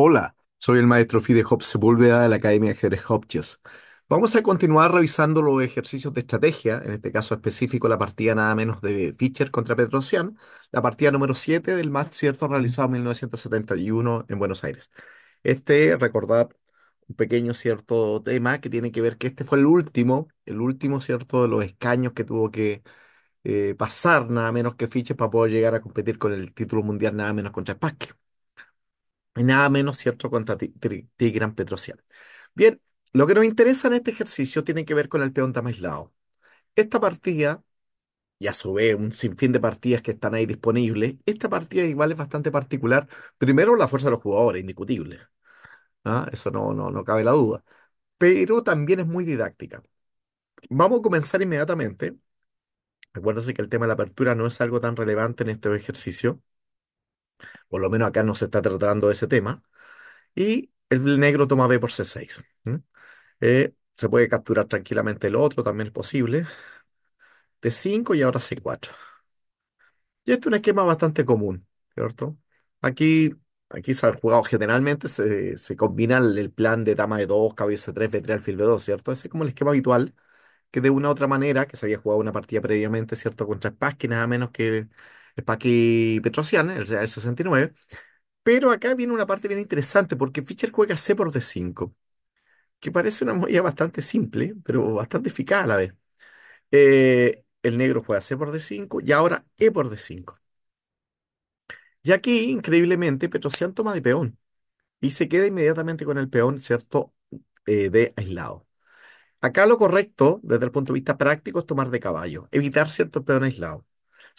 Hola, soy el maestro Fide Sepúlveda de la Academia de Hopches. Vamos a continuar revisando los ejercicios de estrategia, en este caso específico la partida nada menos de Fischer contra Petrosian, la partida número 7 del más cierto realizado en 1971 en Buenos Aires. Este, recordar un pequeño cierto tema que tiene que ver que este fue el último, el último cierto de los escaños que tuvo que eh, pasar nada menos que Fischer para poder llegar a competir con el título mundial nada menos contra Spassky. Nada menos cierto contra Tigran Petrosian. Bien, lo que nos interesa en este ejercicio tiene que ver con el peón dama aislado. Esta partida, y a su vez un sinfín de partidas que están ahí disponibles, esta partida igual es bastante particular. Primero, la fuerza de los jugadores, indiscutible. ¿Ah? Eso no, no, no cabe la duda. Pero también es muy didáctica. Vamos a comenzar inmediatamente. Acuérdense que el tema de la apertura no es algo tan relevante en este ejercicio. Por lo menos acá no se está tratando ese tema. Y el negro toma B por C6. Eh, se puede capturar tranquilamente el otro, también es posible. D5 y ahora C4. Y este es un esquema bastante común, ¿cierto? Aquí, aquí se ha jugado generalmente, se, combina el, plan de dama de 2, caballo C3, B3, alfil B2, ¿cierto? Ese es como el esquema habitual, que de una u otra manera, que se había jugado una partida previamente, ¿cierto? Contra Spassky, a nada menos que de Paki Petrosian, el, 69. Pero acá viene una parte bien interesante porque Fischer juega C por D5, que parece una movida bastante simple, pero bastante eficaz a la vez. Eh, el negro juega C por D5 y ahora E por D5. Y aquí, increíblemente, Petrosian toma de peón y se queda inmediatamente con el peón, ¿cierto?, eh, de aislado. Acá lo correcto, desde el punto de vista práctico, es tomar de caballo, evitar cierto peón aislado.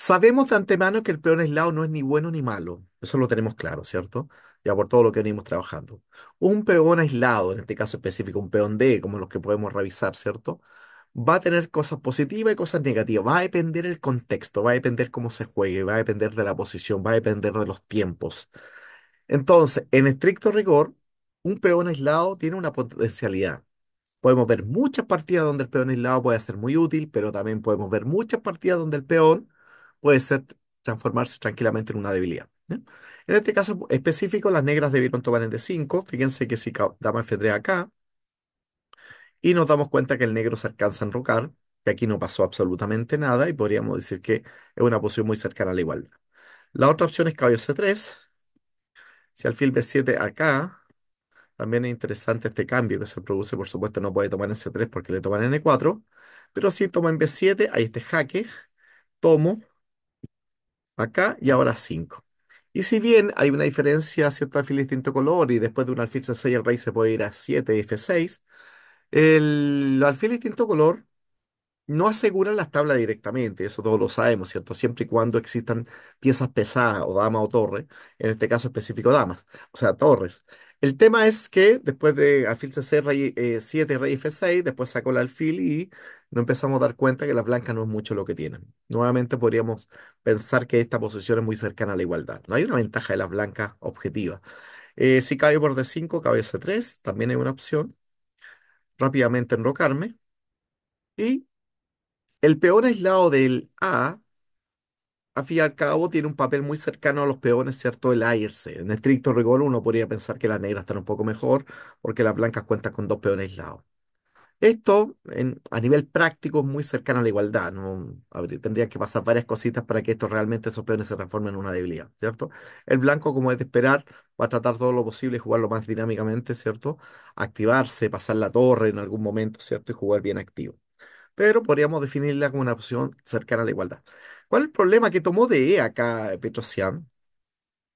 Sabemos de antemano que el peón aislado no es ni bueno ni malo. Eso lo tenemos claro, ¿cierto? Ya por todo lo que venimos trabajando. Un peón aislado, en este caso específico, un peón D, como los que podemos revisar, ¿cierto? Va a tener cosas positivas y cosas negativas. Va a depender el contexto, va a depender cómo se juegue, va a depender de la posición, va a depender de los tiempos. Entonces, en estricto rigor, un peón aislado tiene una potencialidad. Podemos ver muchas partidas donde el peón aislado puede ser muy útil, pero también podemos ver muchas partidas donde el peón puede ser transformarse tranquilamente en una debilidad. En este caso específico, las negras debieron tomar en D5. Fíjense que si damos F3 acá, y nos damos cuenta que el negro se alcanza a enrocar, que aquí no pasó absolutamente nada, y podríamos decir que es una posición muy cercana a la igualdad. La otra opción es caballo C3. Si alfil B7 acá, también es interesante este cambio que se produce, por supuesto no puede tomar en C3 porque le toman en E4, pero si toma en B7, hay este jaque, tomo, acá y ahora 5. Y si bien hay una diferencia, cierto alfil de distinto color, y después de un alfil C6 el rey se puede ir a 7 y F6, el alfil de distinto color no asegura las tablas directamente, eso todos lo sabemos, ¿cierto? Siempre y cuando existan piezas pesadas o dama o torre, en este caso específico damas, o sea, torres. El tema es que después de alfil c rey 7 rey F6, después sacó el alfil y no empezamos a dar cuenta que las blancas no es mucho lo que tienen. Nuevamente podríamos pensar que esta posición es muy cercana a la igualdad. No hay una ventaja de las blancas objetiva. Eh, si cabe por D5, cabe C3, también hay una opción. Rápidamente enrocarme. Y el peor aislado del A al fin y al cabo, tiene un papel muy cercano a los peones, ¿cierto? El se. En estricto rigor, uno podría pensar que las negras están un poco mejor, porque las blancas cuentan con dos peones aislados. Esto, a nivel práctico, es muy cercano a la igualdad. ¿no? tendría que pasar varias cositas para que esto realmente, esos peones, se transformen en una debilidad, ¿cierto? El blanco, como es de esperar, va a tratar todo lo posible y jugarlo más dinámicamente, ¿cierto? Activarse, pasar la torre en algún momento, ¿cierto? Y jugar bien activo pero podríamos definirla como una opción cercana a la igualdad. ¿Cuál es el problema que tomó de E acá Petrosian?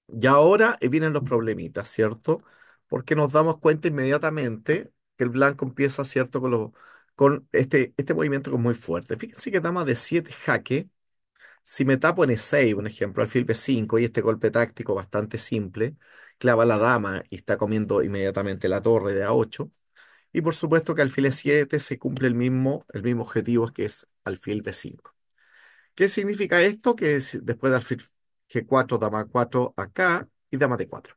Y ahora eh, vienen los problemitas, ¿cierto? Porque nos damos cuenta inmediatamente que el blanco empieza, ¿cierto? Con, los, con este, este movimiento que es muy fuerte. Fíjense que dama de 7 jaque. Si me tapo en E6, un ejemplo, alfil B5 y este golpe táctico bastante simple, clava la dama y está comiendo inmediatamente la torre de A8 y por supuesto que alfil E7 se cumple el mismo, el mismo objetivo que es alfil B5. ¿Qué significa esto? Que después de alfil G4, dama 4 acá y dama D4.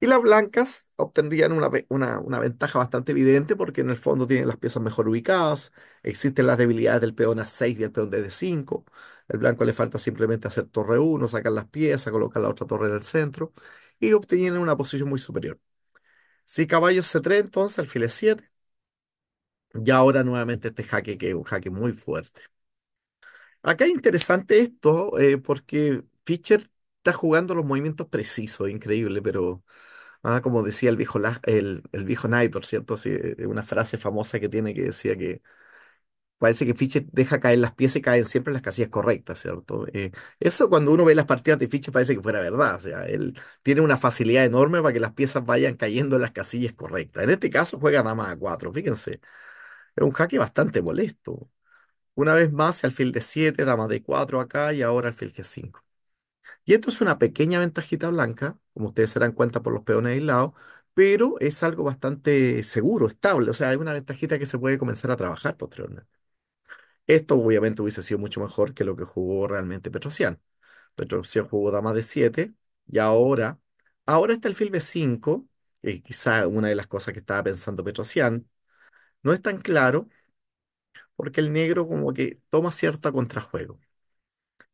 Y las blancas obtendrían una, una, ventaja bastante evidente porque en el fondo tienen las piezas mejor ubicadas, existen las debilidades del peón A6 y el peón de D5. El blanco le falta simplemente hacer torre 1, sacar las piezas, colocar la otra torre en el centro y obtienen una posición muy superior. Si caballo C3, entonces, alfil E7. Y ahora nuevamente este jaque que es un jaque muy fuerte. Acá es interesante esto eh, porque Fischer está jugando los movimientos precisos, increíble, pero ah, como decía el viejo, la- el, ¿cierto? Eh, una frase famosa que tiene que decía que Parece que Fischer deja caer las piezas y caen siempre en las casillas correctas, ¿cierto? Eh, eso cuando uno ve las partidas de Fischer parece que fuera verdad. O sea, él tiene una facilidad enorme para que las piezas vayan cayendo en las casillas correctas. En este caso juega dama a 4, fíjense. Es un jaque bastante molesto. Una vez más, alfil de 7, dama de 4 acá y ahora alfil de 5 Y esto es una pequeña ventajita blanca, como ustedes se dan cuenta por los peones aislados, pero es algo bastante seguro, estable. O sea, hay una ventajita que se puede comenzar a trabajar posteriormente. Esto obviamente hubiese sido mucho mejor que lo que jugó realmente Petrosian. Petrosian jugó dama de 7 y ahora, ahora está el filbe 5, que quizá una de las cosas que estaba pensando Petrosian, no es tan claro porque el negro como que toma cierta contrajuego.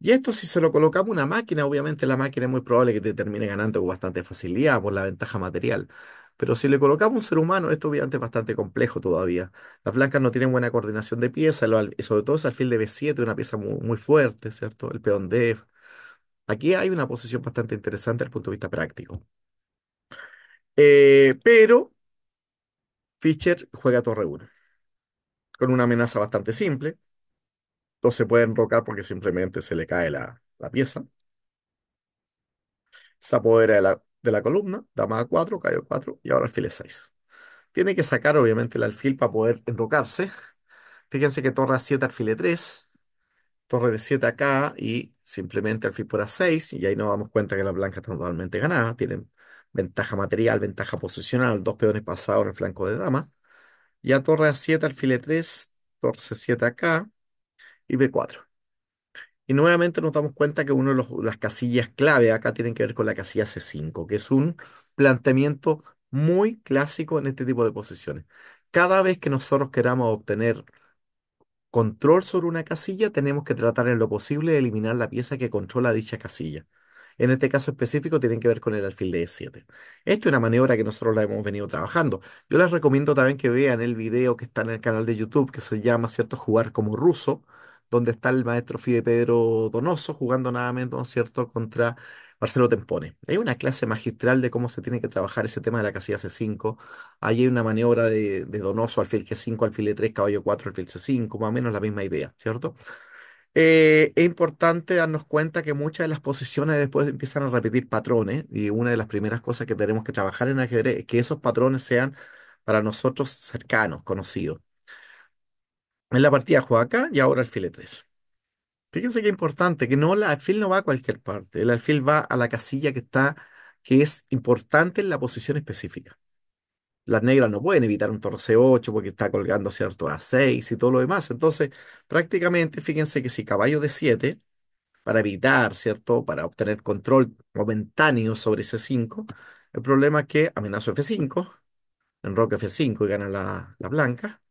Y esto si se lo colocamos a una máquina, obviamente la máquina es muy probable que te termine ganando con bastante facilidad por la ventaja material. Pero si le colocamos un ser humano, esto obviamente es bastante complejo todavía. Las blancas no tienen buena coordinación de piezas, y sobre todo es alfil de B7, una pieza muy, fuerte, ¿cierto? El peón D. Aquí hay una posición bastante interesante desde el punto de vista práctico. Eh, pero Fischer juega torre 1, con una amenaza bastante simple. No se puede enrocar porque simplemente se le cae la, la pieza. Se apodera de la de la columna, dama a 4, caballo 4 y ahora alfil es 6. Tiene que sacar obviamente el alfil para poder enrocarse. Fíjense que torre a 7, alfil 3, torre de 7 acá y simplemente alfil por a6 y ahí nos damos cuenta que la blanca está totalmente ganada. Tienen ventaja material, ventaja posicional, dos peones pasados en el flanco de dama. Ya torre a7, alfil 3, torre c7 acá y b4. Y nuevamente nos damos cuenta que una de las casillas clave acá tienen que ver con la casilla C5, que es un planteamiento muy clásico en este tipo de posiciones. Cada vez que nosotros queramos obtener control sobre una casilla, tenemos que tratar en lo posible de eliminar la pieza que controla dicha casilla. En este caso específico tienen que ver con el alfil de E7. Esta es una maniobra que nosotros la hemos venido trabajando. Yo les recomiendo también que vean el video que está en el canal de YouTube que se llama, ¿cierto?, Jugar como ruso, donde está el maestro Fide Pedro Donoso jugando nada menos, ¿no cierto?, contra Marcelo Tempone. Hay una clase magistral de cómo se tiene que trabajar ese tema de la casilla C5. Ahí hay una maniobra de, Donoso, alfil G5, alfil E3, caballo 4, alfil C5, más o menos la misma idea, ¿cierto? Eh, es importante darnos cuenta que muchas de las posiciones después empiezan a repetir patrones y una de las primeras cosas que tenemos que trabajar en ajedrez es que esos patrones sean para nosotros cercanos, conocidos. En la partida juega acá y ahora alfil E3. Fíjense qué importante, que no, el alfil no va a cualquier parte. El alfil va a la casilla que está, que es importante en la posición específica. Las negras no pueden evitar un torre C8 porque está colgando, ¿cierto? A6 y todo lo demás. Entonces, prácticamente, fíjense que si caballo de 7 para evitar, ¿cierto? Para obtener control momentáneo sobre ese 5 el problema es que amenazo F5, enroque F5 y gana la, la blanca.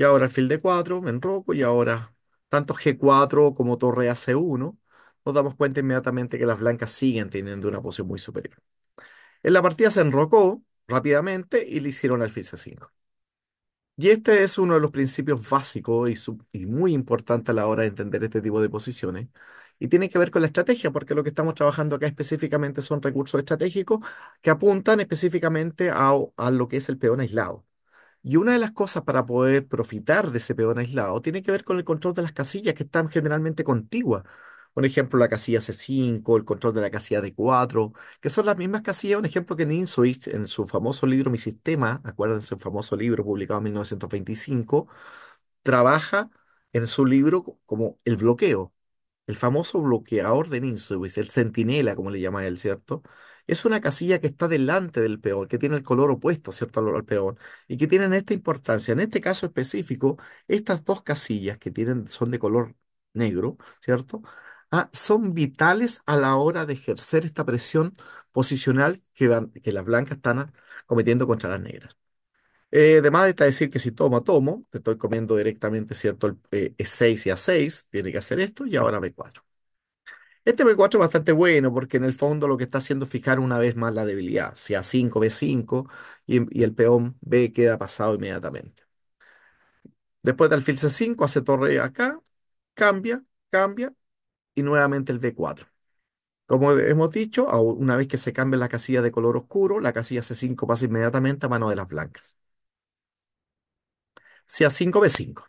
Y ahora alfil de 4 me enroco y ahora tanto G4 como torre c 1 nos damos cuenta inmediatamente que las blancas siguen teniendo una posición muy superior. En la partida se enrocó rápidamente y le hicieron alfil C5. Y este es uno de los principios básicos y, muy importante a la hora de entender este tipo de posiciones. Y tiene que ver con la estrategia, porque lo que estamos trabajando acá específicamente son recursos estratégicos que apuntan específicamente a lo que es el peón aislado. Y una de las cosas para poder profitar de ese peón aislado tiene que ver con el control de las casillas que están generalmente contiguas. Por ejemplo, la casilla C5, el control de la casilla D4, que son las mismas casillas, un ejemplo que Ninsuich, en su famoso libro Mi Sistema, acuérdense, un famoso libro publicado en 1925, trabaja en su libro como el bloqueo, el famoso bloqueador de Ninsuich, el centinela, como le llama él, ¿cierto? es una casilla que está delante del peón, que tiene el color opuesto, ¿cierto?, al, peón, y que tienen esta importancia. En este caso específico, estas dos casillas que tienen, son de color negro, ¿cierto? Ah, son vitales a la hora de ejercer esta presión posicional que, que las blancas están cometiendo contra las negras. Eh, además está decir que si tomo, tomo, te estoy comiendo directamente, ¿cierto? El, E6 eh, y A6, tiene que hacer esto, y ahora B4. Este B4 es bastante bueno porque en el fondo lo que está haciendo es fijar una vez más la debilidad. Si A5, B5 y, el peón B queda pasado inmediatamente. Después del fil C5 hace torre acá, cambia, cambia y nuevamente el B4. Como hemos dicho, una vez que se cambia la casilla de color oscuro, la casilla C5 pasa inmediatamente a mano de las blancas. Si A5, B5.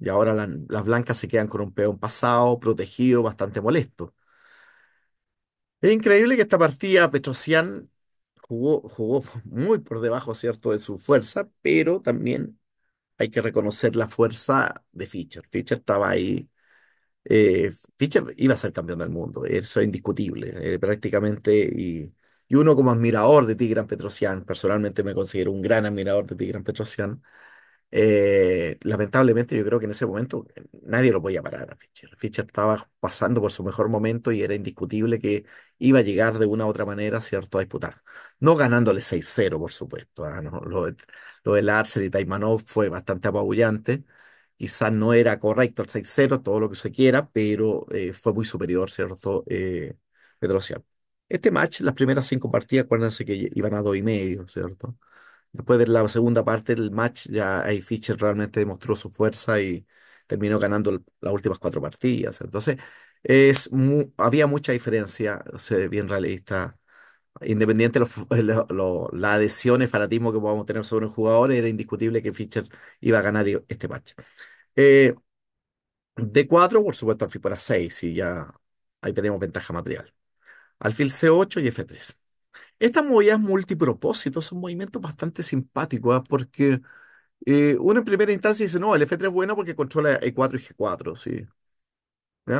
Y ahora las blancas se quedan con un peón pasado, protegido, bastante molesto. Es increíble que esta partida Petrosian jugó, jugó muy por debajo, ¿cierto?, de su fuerza, pero también hay que reconocer la fuerza de Fischer. Fischer estaba ahí. Eh, Fischer iba a ser campeón del mundo, eso es indiscutible, eh, prácticamente. Y, y, uno como admirador de Tigran Petrosian, personalmente me considero un gran admirador de Tigran Petrosian, eh, lamentablemente yo creo que en ese momento eh, nadie lo podía parar a Fischer. Fischer estaba pasando por su mejor momento y era indiscutible que iba a llegar de una u otra manera, ¿cierto?, a disputar. No ganándole 6-0, por supuesto. Ah, no, lo, lo, de y Taimanov fue bastante apabullante. Quizás no era correcto el 6-0, todo lo que se quiera, pero eh, fue muy superior, ¿cierto?, eh, Petrosian. Este match, las primeras cinco partidas, acuérdense que iban a dos y medio, ¿cierto? Después de la segunda parte del match, ya ahí Fischer realmente demostró su fuerza y terminó ganando las últimas cuatro partidas. Entonces, había mucha diferencia, o bien realista. Independiente de la adhesión, fanatismo que podamos tener sobre un jugador, era indiscutible que Fischer iba a ganar e, este match. Eh, d 4, por supuesto, alfil para 6 y ya ahí tenemos ventaja material. Alfil C8 y F3. Estas movidas multipropósitos son movimientos bastante simpáticos, ¿ah? porque eh, uno en primera instancia dice, no, el F3 es bueno porque controla E4 y G4, sí.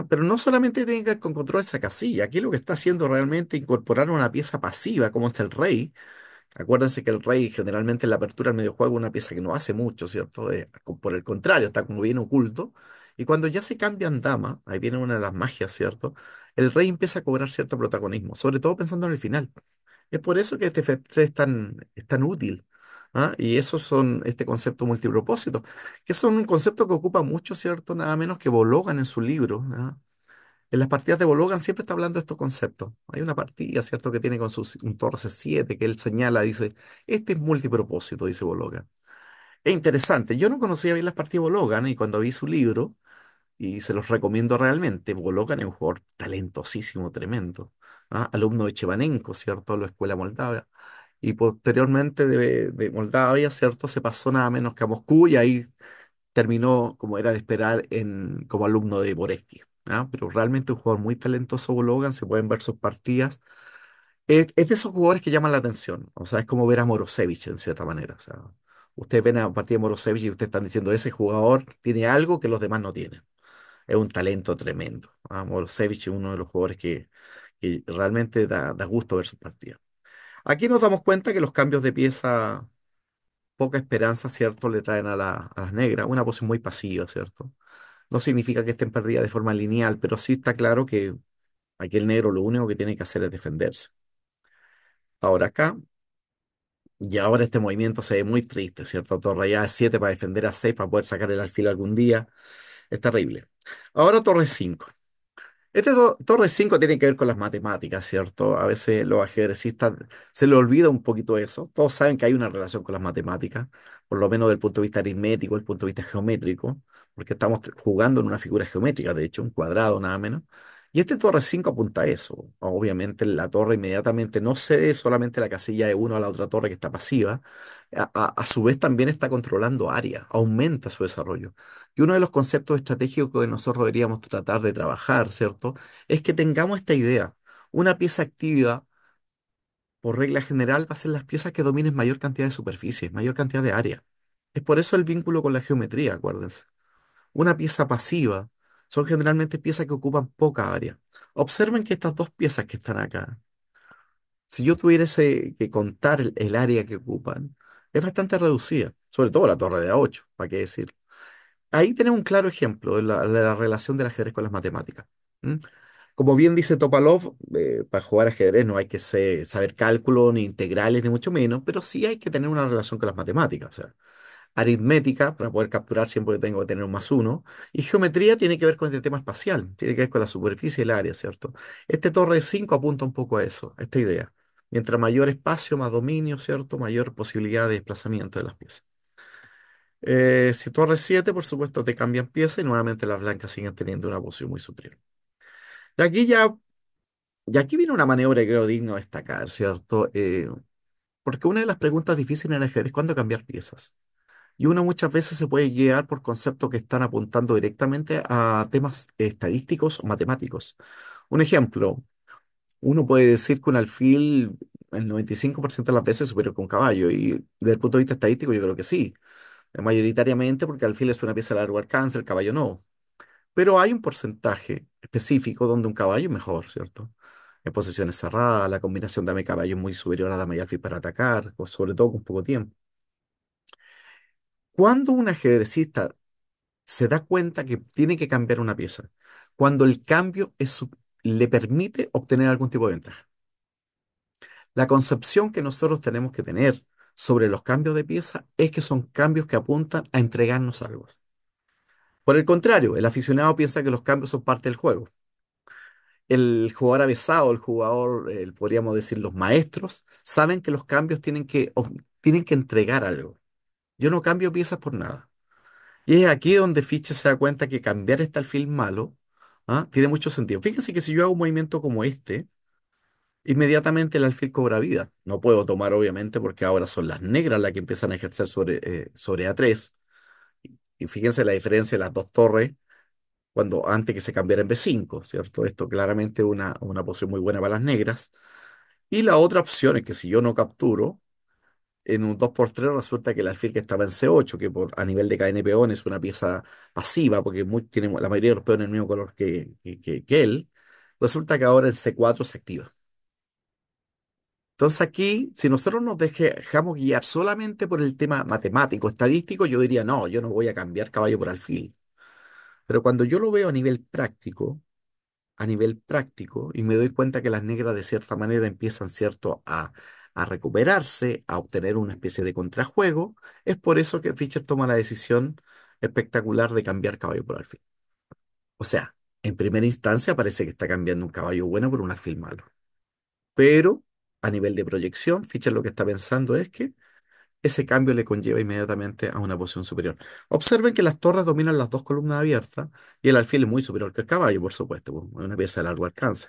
Pero no solamente tiene que ver con controlar esa casilla, aquí lo que está haciendo realmente es incorporar una pieza pasiva como está el rey. Acuérdense que el rey generalmente en la apertura del juego es una pieza que no hace mucho, ¿cierto? Eh, por el contrario, está como bien oculto. Y cuando ya se cambian dama, ahí viene una de las magias, ¿cierto? El rey empieza a cobrar cierto protagonismo, sobre todo pensando en el final. Es por eso que este F3 es tan, es tan útil. ¿ah? Y esos son este concepto multipropósito, que es un concepto que ocupa mucho, ¿cierto? Nada menos que Bologan en su libro. ¿ah? En las partidas de Bologan siempre está hablando de estos conceptos. Hay una partida, ¿cierto?, que tiene con su un torre C7, que él señala, dice, este es multipropósito, dice Bologan. Es interesante. Yo no conocía bien las partidas de Bologan y cuando vi su libro, y se los recomiendo realmente. Gologan es un jugador talentosísimo, tremendo. ¿ah? Alumno de Chevanenko, ¿cierto? La escuela moldava. Y posteriormente de, Moldavia, ¿cierto? Se pasó nada menos que a Moscú y ahí terminó, como era de esperar, en, como alumno de Boreski. ¿ah? Pero realmente un jugador muy talentoso, Bologan, se pueden ver sus partidas. Es, de esos jugadores que llaman la atención. O sea, es como ver a Morosevic en cierta manera. O sea, ustedes ven a partir de Morosevich y ustedes están diciendo, ese jugador tiene algo que los demás no tienen es un talento tremendo. Morozevich es uno de los jugadores que, realmente da, gusto ver sus partidos. Aquí nos damos cuenta que los cambios de pieza, poca esperanza, ¿cierto?, le traen a, las negras, una posición muy pasiva, ¿cierto? No significa que estén perdidas de forma lineal, pero sí está claro que aquí el negro lo único que tiene que hacer es defenderse. Ahora acá, y ahora este movimiento se ve muy triste, ¿cierto? Torre ya de 7 para defender a 6 para poder sacar el alfil algún día. Es terrible. Ahora torre 5. Este torre 5 tiene que ver con las matemáticas, ¿cierto? A veces los ajedrecistas se les olvida un poquito eso. Todos saben que hay una relación con las matemáticas, por lo menos del punto de vista aritmético, el punto de vista geométrico, porque estamos jugando en una figura geométrica, de hecho, un cuadrado nada menos. Y este Torre 5 apunta a eso. Obviamente la torre inmediatamente no cede solamente la casilla de uno a la otra torre que está pasiva. A, su vez también está controlando área, aumenta su desarrollo. Y uno de los conceptos estratégicos que nosotros deberíamos tratar de trabajar, ¿cierto? Es que tengamos esta idea. Una pieza activa, por regla general, va a ser las piezas que dominen mayor cantidad de superficie, mayor cantidad de área. Es por eso el vínculo con la geometría, acuérdense. Una pieza pasiva son generalmente piezas que ocupan poca área. Observen que estas dos piezas que están acá, si yo tuviese que contar el, área que ocupan, es bastante reducida, sobre todo la torre de A8, para qué decir. Ahí tenemos un claro ejemplo de la, relación del ajedrez con las matemáticas. Como bien dice Topalov, eh, para jugar ajedrez no hay que saber cálculo, ni integrales, ni mucho menos, pero sí hay que tener una relación con las matemáticas. O sea, aritmética, para poder capturar siempre que tengo que tener un más uno, y geometría tiene que ver con este tema espacial, tiene que ver con la superficie y el área, ¿cierto? Este torre 5 apunta un poco a eso, a esta idea. Mientras mayor espacio, más dominio, ¿cierto? Mayor posibilidad de desplazamiento de las piezas. Eh, si torre 7, por supuesto, te cambian piezas y nuevamente las blancas siguen teniendo una posición muy superior. Y aquí ya, y aquí viene una maniobra que creo digno de destacar, ¿cierto? Eh, porque una de las preguntas difíciles en el ajedrez es cuándo cambiar piezas. Y uno muchas veces se puede guiar por conceptos que están apuntando directamente a temas estadísticos o matemáticos. Un ejemplo, uno puede decir que un alfil el 95% de las veces es superior que un caballo, y desde el punto de vista estadístico yo creo que sí, eh, mayoritariamente porque el alfil es una pieza de largo alcance, el caballo no. Pero hay un porcentaje específico donde un caballo es mejor, ¿cierto? En posiciones cerradas, la combinación de dame caballo es muy superior a de y alfil para atacar, sobre todo con poco tiempo. Cuando un ajedrecista se da cuenta que tiene que cambiar una pieza, cuando el cambio le permite obtener algún tipo de ventaja. La concepción que nosotros tenemos que tener sobre los cambios de pieza es que son cambios que apuntan a entregarnos algo. Por el contrario, el aficionado piensa que los cambios son parte del juego. El jugador avesado, el jugador, eh, podríamos decir, los maestros, saben que los cambios tienen que, tienen que entregar algo. Yo no cambio piezas por nada. Y es aquí donde Fischer se da cuenta que cambiar este alfil malo ¿ah? tiene mucho sentido. Fíjense que si yo hago un movimiento como este, inmediatamente el alfil cobra vida. No puedo tomar, obviamente, porque ahora son las negras las que empiezan a ejercer sobre, eh, sobre A3. Y fíjense la diferencia de las dos torres cuando antes que se cambiara en B5, ¿cierto? Esto claramente es una, una posición muy buena para las negras. Y la otra opción es que si yo no capturo, en un 2x3 resulta que el alfil que estaba en C8, que por, a nivel de cadena es una pieza pasiva, porque tiene la mayoría de los peones el mismo color que, que, él, resulta que ahora en C4 se activa. Entonces aquí, si nosotros nos dejamos guiar solamente por el tema matemático, estadístico, yo diría, no, yo no voy a cambiar caballo por alfil. Pero cuando yo lo veo a nivel práctico, a nivel práctico, y me doy cuenta que las negras de cierta manera empiezan, ¿cierto?, a a recuperarse, a obtener una especie de contrajuego. Es por eso que Fischer toma la decisión espectacular de cambiar caballo por alfil. O sea, en primera instancia parece que está cambiando un caballo bueno por un alfil malo. Pero a nivel de proyección, Fischer lo que está pensando es que ese cambio le conlleva inmediatamente a una posición superior. Observen que las torres dominan las dos columnas abiertas y el alfil es muy superior que el caballo, por supuesto, pues, es una pieza de largo alcance.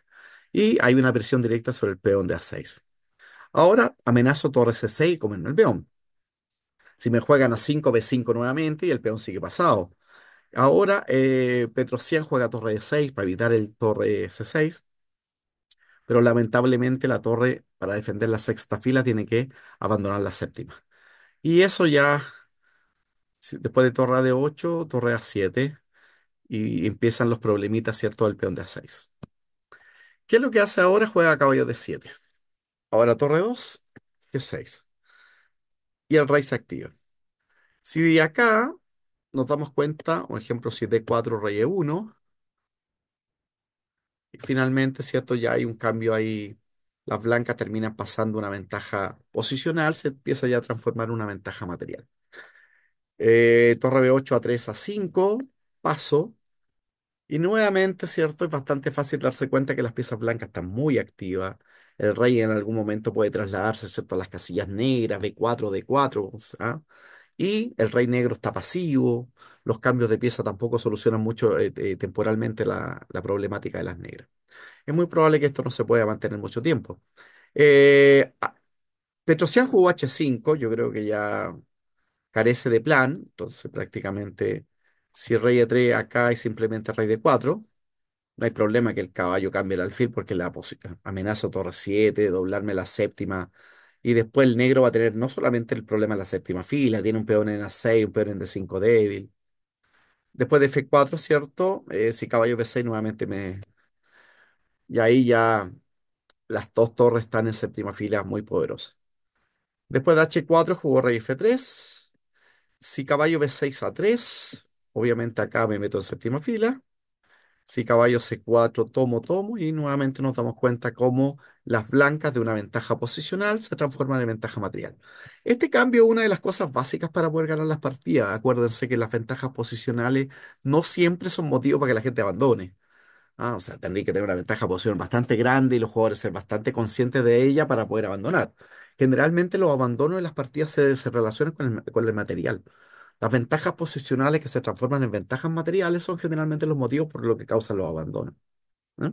Y hay una presión directa sobre el peón de A6. Ahora amenazo torre C6 y comerme el peón. Si me juegan a 5, B5 nuevamente y el peón sigue pasado. Ahora eh, Petrosian juega torre de 6 para evitar el torre C6. Pero lamentablemente la torre para defender la sexta fila tiene que abandonar la séptima. Y eso ya, después de torre de 8 torre A7 y empiezan los problemitas, ¿cierto?, del peón de A6. ¿Qué es lo que hace ahora? Juega caballo de 7 Ahora torre 2, G6. Y el rey se activa. Si de acá nos damos cuenta, un ejemplo, si D4, rey E1. Y finalmente, ¿cierto? Ya hay un cambio ahí. Las blancas terminan pasando una ventaja posicional, se empieza ya a transformar en una ventaja material. Eh, torre B8 a 3 a 5, paso. Y nuevamente, ¿cierto? Es bastante fácil darse cuenta que las piezas blancas están muy activas. El rey en algún momento puede trasladarse, ¿cierto?, a las casillas negras, B4, D4, ¿ah? Y el rey negro está pasivo, los cambios de pieza tampoco solucionan mucho eh, eh, temporalmente la, problemática de las negras. Es muy probable que esto no se pueda mantener mucho tiempo. Eh, jugó H5, yo creo que ya carece de plan, entonces prácticamente si rey E3 acá es simplemente rey D4, no hay problema que el caballo cambie el alfil porque la amenazo torre 7, doblarme la séptima. Y después el negro va a tener no solamente el problema en la séptima fila, tiene un peón en A6, un peón en D5 débil. Después de F4, ¿cierto? Eh, si caballo B6 nuevamente me... Y ahí ya las dos torres están en séptima fila muy poderosas. Después de H4 jugó rey F3. Si caballo B6 a 3, obviamente acá me meto en séptima fila. Si caballo C4, tomo, tomo, y nuevamente nos damos cuenta cómo las blancas de una ventaja posicional se transforman en ventaja material. Este cambio es una de las cosas básicas para poder ganar las partidas. Acuérdense que las ventajas posicionales no siempre son motivo para que la gente abandone. Ah, o sea, tendría que tener una ventaja posicional bastante grande y los jugadores ser bastante conscientes de ella para poder abandonar. Generalmente los abandonos en las partidas se, relacionan con el material. Las ventajas posicionales que se transforman en ventajas materiales son generalmente los motivos por los que causan los abandonos. ¿eh?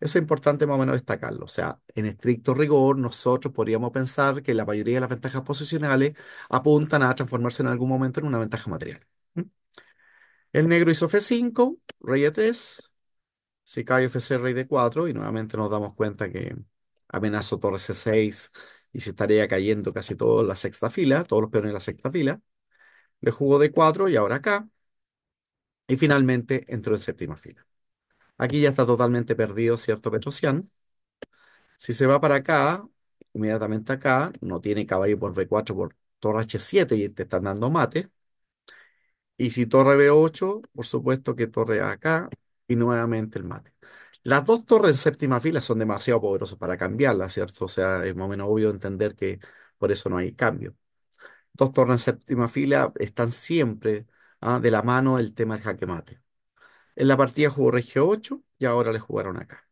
Eso es importante más o menos destacarlo. O sea, en estricto rigor, nosotros podríamos pensar que la mayoría de las ventajas posicionales apuntan a transformarse en algún momento en una ventaja material. ¿eh? El negro hizo F5, rey E3. Si cae f rey D4. Y nuevamente nos damos cuenta que amenazó torre C6 y se estaría cayendo casi toda la sexta fila, todos los peones en la sexta fila le jugó d 4 y ahora acá. Y finalmente entró en séptima fila. Aquí ya está totalmente perdido, ¿cierto? Petrosian. Si se va para acá, inmediatamente acá, no tiene caballo por B4 por torre H7 y te están dando mate. Y si torre B8, por supuesto que torre acá y nuevamente el mate. Las dos torres en séptima fila son demasiado poderosas para cambiarlas, ¿cierto? O sea, es más o menos obvio entender que por eso no hay cambio. Dos torres en séptima fila están siempre ¿ah? de la mano el tema del jaque mate. En la partida jugó rey G8 y ahora le jugaron acá.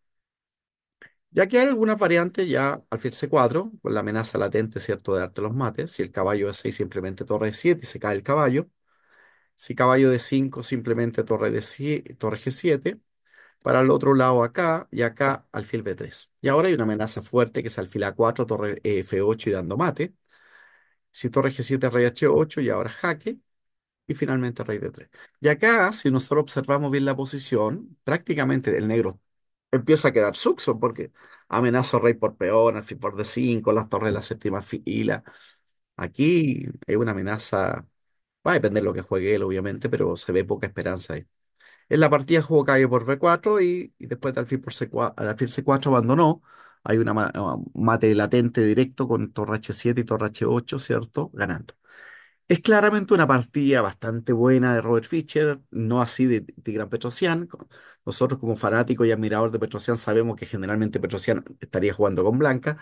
Ya que hay algunas variantes, ya alfil C4, con la amenaza latente, ¿cierto?, de darte los mates. Si el caballo de 6 simplemente torre de 7 y se cae el caballo. Si caballo de 5 simplemente torre, de torre G7. Para el otro lado acá y acá alfil B3. Y ahora hay una amenaza fuerte que es alfil A4, torre eh, F8 y dando mate. Si torre G7, rey H8 y ahora jaque. Y finalmente rey D3. Y acá, si nosotros observamos bien la posición, prácticamente el negro empieza a quedar suxo porque amenaza rey por peón, alfil por D5, las torres de la séptima fila. Aquí hay una amenaza, va a depender de lo que juegue él, obviamente, pero se ve poca esperanza ahí. En la partida jugó calle por B4 y, después de alfil por C4, alfil C4 abandonó hay una ah, mate latente directo con h 7 y h 8, ¿cierto? Ganando. Es claramente una partida bastante buena de Robert Fischer, no así de Tigran Petrosian. Nosotros como fanático y admirador de Petrosian sabemos que generalmente Petrosian estaría jugando con Blanca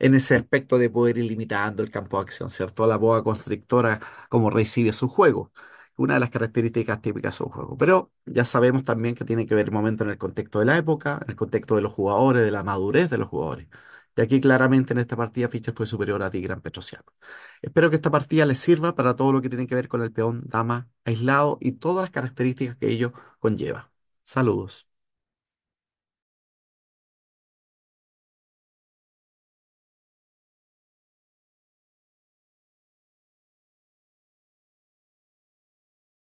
en ese aspecto de poder ir limitando el campo de acción, ¿cierto? La boa constrictora como recibe su juego una de las características típicas de un juego. Pero ya sabemos también que tiene que ver el momento en el contexto de la época, en el contexto de los jugadores, de la madurez de los jugadores. Y aquí claramente en esta partida Fischer fue superior a Tigran petrociano Espero que esta partida les sirva para todo lo que tiene que ver con el peón dama aislado y todas las características que ello conlleva. Saludos.